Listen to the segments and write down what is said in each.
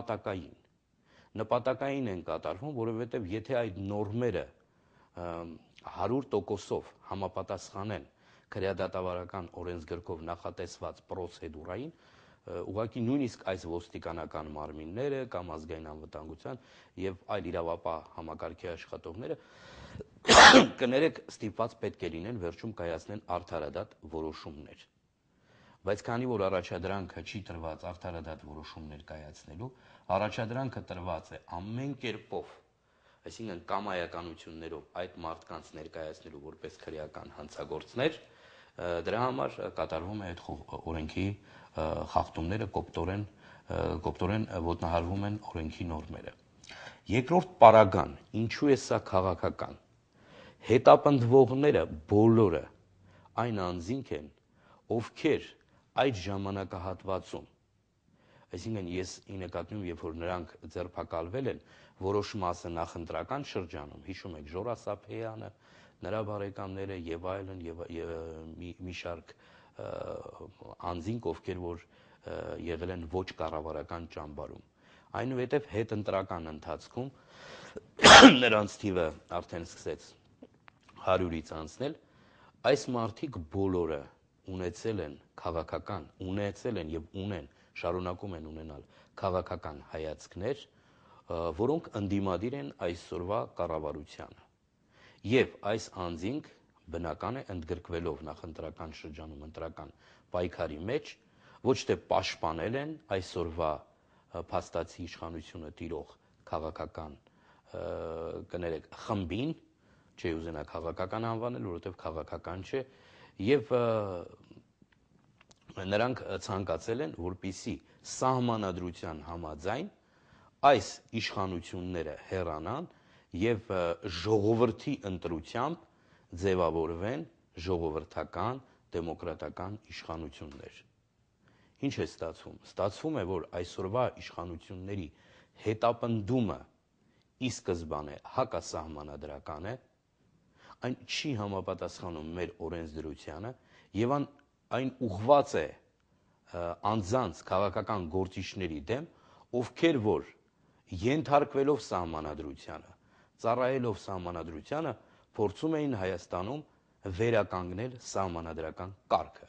նպատակային։ Նպատակային են կատարվում, որովհետև եթե այդ նորմերը 100 տոքոսով համապատասխանեն կրիադատավարական օրենսգրքով նախատեսված պրոցեդուրային, ուղղակի նույնիսկ այս ոստիկանական մարմինները կամ ազգային անվտանգության եւ այլ իրավապահ համակարգի աշխատողները կներեք ստիպված պետք է լինեն վերջում կայացնեն արդարադատ որոշումներ Բայց քանի որ առաջադրանքը չի տրված արդարադատ որոշումներ կայացնելու, առաջադրանքը տրված է ամեն կերպով, այսինքն կամ այականություններով այդ մարդկանց ներկայացնելու որպես քրեական հանցագործներ, դրա համար կատարվում է այդ օրենքի խախտումները կոպտորեն կոպտորեն ոտնահարվում են օրենքի նորմերը։ Երկրորդ պարագան, ինչու է սա քաղաքական։ Հետապնդվողները բոլորը այն անձինք են, ովքեր այդ ժամանակահատվածում։ Այսինքն ես ի նկատմամբ, երբ որ նրանք ձերբակալվել են, որոշ մասը նախընտրական շրջանում, հիշում եք Ժորա Սափեյանը, նրա բարեկամները եւ այլն եւ մի, մի շարք անձինք, ովքեր որ եղել են ոչ կառավարական ճամբարում։ Այնուհետև հետընտրական ընթացքում նրանց թիվը արդեն սկսեց 100-ից անցնել, այս մարտիկ բոլորը ունեցել են քաղաքական, ունեցել են եւ ունեն, շարունակում են ունենալ քաղաքական հայացքներ, որոնք ընդդիմադիր են այսօրվա կառավարությանը։ Եվ այս անձինք բնական է ընդգրկվելով նախընտրական շրջանում ընտրական պայքարի մեջ ոչ թե պաշտպանել են այսօրվա փաստացի իշխանությունը տիրող քաղաքական կներեք խմբին, չի ուզենա քաղաքական անվանել, որովհետև քաղաքական չէ, եւ նրանք ցանկացել են որպիսի սահմանադրության համաձայն այս իշխանությունները հեռանան եւ ժողովրդի ընտրությամբ ձևավորվեն ժողովրդական դեմոկրատական իշխանություններ։ Ինչ է ստացվում։ Ստացվում է, որ այսօրվա իշխանությունների հետապնդումը ի սկզբանե հակասահմանադրական է, հակա այն չի համապատասխանում մեր օրենսդրությանը եւ ան, այն ուղված է անձանց քաղաքական գործիչների դեմ, ովքեր որ ենթարկվելով սահմանադրությանը, ծառայելով սահմանադրությանը, փորձում էին Հայաստանում վերականգնել սահմանադրական կարգը։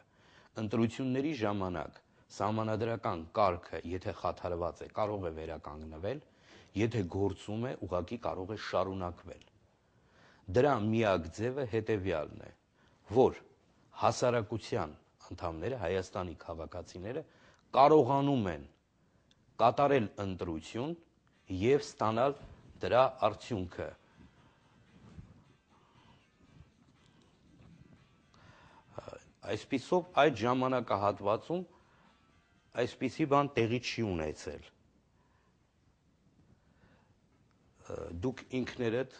Ընտրությունների ժամանակ սահմանադրական կարգը, եթե խաթարված է, կարող է վերականգնվել, եթե գործում է, ուղակի կարող է շարունակվել։ Դրա միակ ձևը հետևյալն է, որ հասարակության անդամները, Հայաստանի քաղաքացիները կարողանում են կատարել ընտրություն եւ ստանալ դրա արդյունքը։ Այսպիսով այդ ժամանակահատվածում այսպիսի բան տեղի չի ունեցել։ Դուք ինքներդ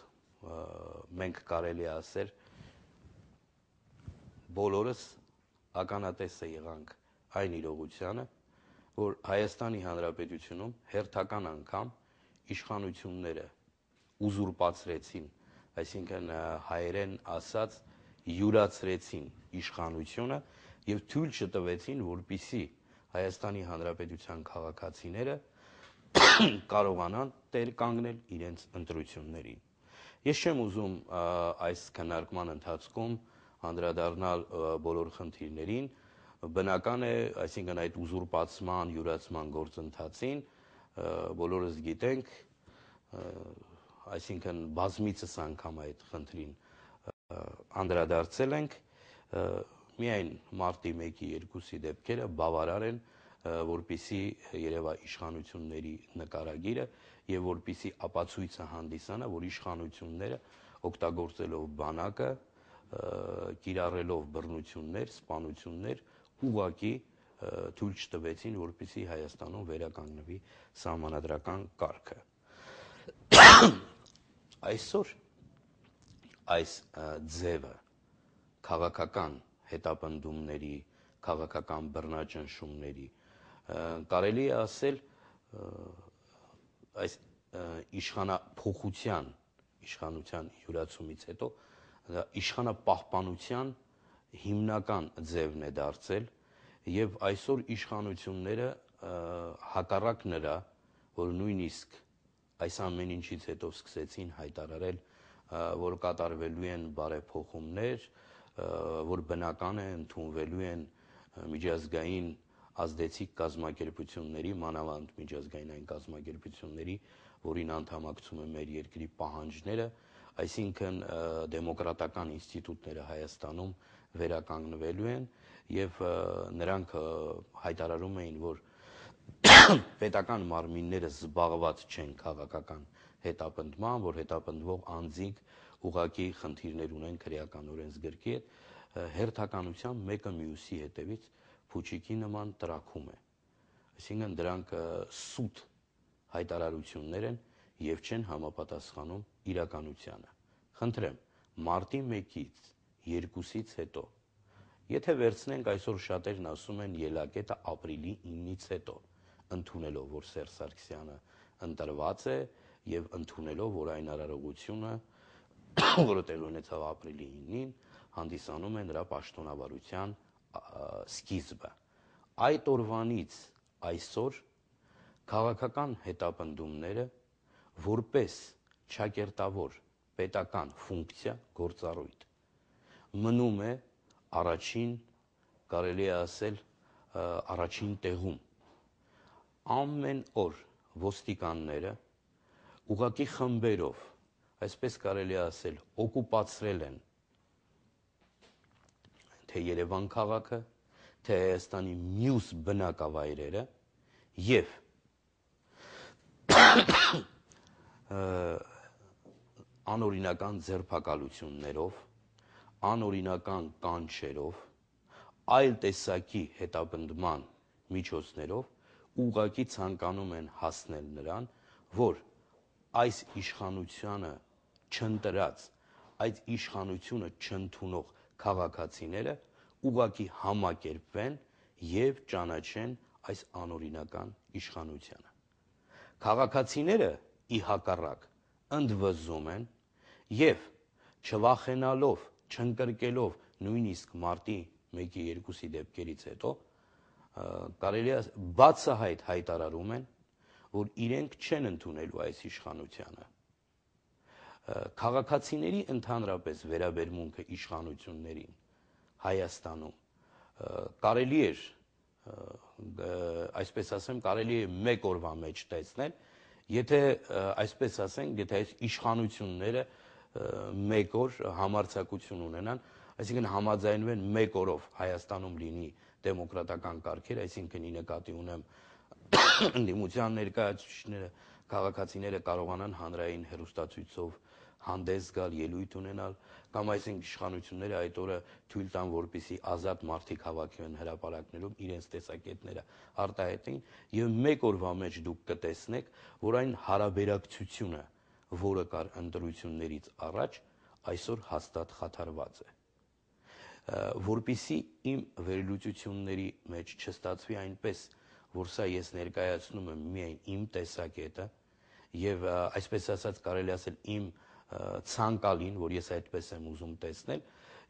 մենք կարելի ասել բոլորս ականատեսը եղանք այն իրողությանը, որ Հայաստանի Հանրապետությունում հերթական անգամ իշխանությունները ուզուրպացրեցին, այսինքն հայերեն ասած յուրացրեցին իշխանությունը եւ թույլ չտվեցին, որպիսի Հայաստանի Հանրապետության քաղաքացիները կարողանան տեր կանգնել իրենց ընտրություններին։ Ես չեմ ուզում այս քննարկման ընթացքում անդրադառնալ բոլոր խնդիրներին, բնական է, այսինքն այդ ուզուրպացման, յուրացման գործընթացին բոլորս գիտենք, այսինքն բազմիցս անգամ այդ խնդրին անդրադարձել ենք, միայն մարտի 1-ի 2-ի դեպքերը բավարար են որպիսի երևա իշխանությունների նկարագիրը եւ որպիսի ապացույցը հանդիսանա, որ իշխանությունները օգտագործելով բանակը, կիրառելով բռնություններ, սպանություններ, ուղակի թույլ չտվեցին, որպիսի Հայաստանում վերականգնվի համանadrական կարգը։ Այսօր այս ձևը քաղաքական հետապնդումների, քաղաքական բռնաճնշումների, կարելի է ասել այս իշխանափոխության, իշխանության յուրացումից հետո իշխանապահպանության հիմնական ձևն է դարձել եւ այսօր իշխանությունները հակառակ նրա, որ նույնիսկ այս ամեն ինչից հետո սկսեցին հայտարարել, որ կատարվելու են բարեփոխումներ, որ բնական է ընդունվելու են միջազգային ազդեցիկ կազմակերպությունների, մանավանդ միջազգային այն կազմակերպությունների, որին անդամակցում են մեր երկրի պահանջները, այսինքն դեմոկրատական ինստիտուտները Հայաստանում վերականգնվելու են եւ նրանք հայտարարում էին, որ պետական մարմինները զբաղված չեն քաղաքական հետապնդման, որ հետապնդվող անձինք ուղակի խնդիրներ ունեն քրեականորեն զգրկի հետ հերթականությամբ մեկը մյուսի հետևից փուչիկի նման տրակում է։ Այսինքն դրանք սուտ հայտարարություններ են եւ չեն համապատասխանում իրականությանը։ Խնդրեմ, մարտի 1-ից, 2-ից հետո եթե վերցնենք այսօր շատերն ասում են ելակետը ապրիլի 9-ից հետո, ընդունելով որ Սերժ Սարգսյանը ընտրված է եւ ընդունելով որ այն արարողությունը որը տեղ ունեցավ ապրիլի 9-ին, հանդիսանում է նրա պաշտոնավարության սկիզբը։ Այդ օրվանից այսօր քաղաքական հետապնդումները որպես ճակերտավոր պետական ֆունկցիա գործառույթ մնում է առաջին կարելի է ասել առաջին տեղում ամեն օր ոստիկանները ուղակի խմբերով այսպես կարելի է ասել օկուպացրել են թե Երևան քաղաքը, թե Հայաստանի մյուս բնակավայրերը եւ անօրինական ձերբակալություններով, անօրինական կանչերով, այլ տեսակի հետապնդման միջոցներով ուղակի ցանկանում են հասնել նրան, որ այս իշխանությունը չընտրած, այդ իշխանությունը չընդունող քաղաքացիները ուղղակի համակերպվեն եւ ճանաչեն այս անօրինական իշխանությունը։ Քաղաքացիները ի հակառակ ընդվզում են եւ չվախենալով, չընկրկելով նույնիսկ մարտի 1-ի 2-ի դեպքերից հետո կարելի է բացահայտ հայտարարում են, որ իրենք չեն ընդունելու այս իշխանությունը քաղաքացիների ընդհանրապես վերաբերմունքը իշխանություններին Հայաստանում կարելի է այսպես ասեմ, կարելի է մեկ օրվա մեջ տեսնել, եթե այսպես ասենք, եթե այս իշխանությունները մեկ օր համարձակություն ունենան, այսինքն համաձայնվեն մեկ օրով Հայաստանում լինի դեմոկրատական կարգեր, այսինքն ի նկատի ունեմ ընդդիմության ներկայացուցիչները, քաղաքացիները կարողանան հանրային հերոստացույցով հանդես գալ, ելույթ ունենալ, կամ այսինքն իշխանությունները այդ օրը թույլ տան, որպիսի ազատ մարդիկ հավաքեն հրապարակներում իրենց տեսակետները արտահայտեն, եւ մեկ օրվա մեջ դուք կտեսնեք, որ այն հարաբերակցությունը, որը կար ընտրություններից առաջ, այսօր հաստատ խաթարված է որպիսի իմ վերլուծությունների մեջ չստացվի այնպես, որ սա ես ներկայացնում եմ միայն իմ տեսակետը եւ այսպես ասած կարելի ասել իմ և, ցանկալին, որ ես այդպես եմ ուզում տեսնել,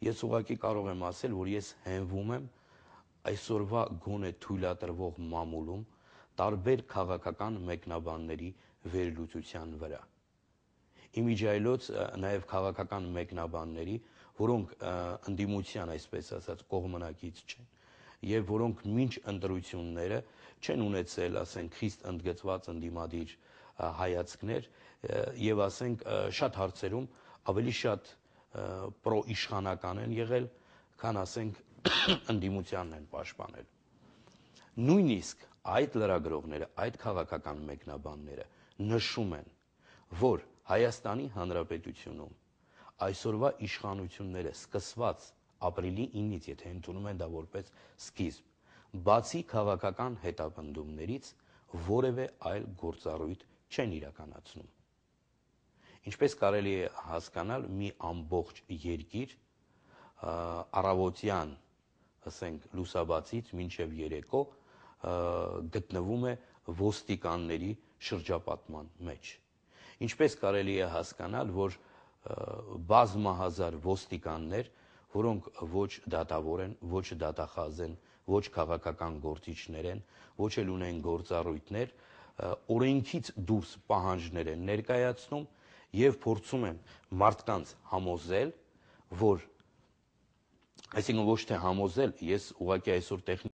ես ուղղակի կարող եմ ասել, որ ես հենվում եմ այսօրվա գոնե թույլատրվող մամուլում տարբեր քաղաքական մեկնաբանների վերլուծության վրա։ Իմիջայլոց նաև քաղաքական մեկնաբանների, որոնք ընդդիմության, այսպես ասած, կողմնակից չեն եւ որոնք ոչ ընտրությունները չեն ունեցել, ասենք, խիստ ընդգծված ընդդիմադիր հայացքներ եւ ասենք շատ հարցերում ավելի շատ պրոիշխանական են եղել, քան ասենք ընդդիմությանն են պաշտպանել։ Նույնիսկ այդ լրագրողները, այդ քաղաքական մեկնաբանները նշում են, որ Հայաստանի Հանրապետությունում այսօրվա իշխանությունները սկսված ապրիլի 9-ից, եթե ընդունում են դա որպես սկիզբ, բացի քաղաքական հետապնդումներից որևէ այլ գործառույթ չեն իրականացնում։ Ինչպես կարելի է հասկանալ, մի ամբողջ երկիր առավոտյան, ասենք, լուսաբացից մինչև երեկո գտնվում է ոստիկանների շրջապատման մեջ։ Ինչպես կարելի է հասկանալ, որ բազմահազար ոստիկաններ, որոնք ոչ դատավոր են, ոչ դատախազ են, ոչ քաղաքական գործիչներ են, ոչ էլ ունեն գործառույթներ, օրենքից դուրս պահանջներ են ներկայացնում եւ փորձում են մարդկանց համոզել, որ այսինքն ոչ թե համոզել, ես ուղղակի այսօր տեխնիկ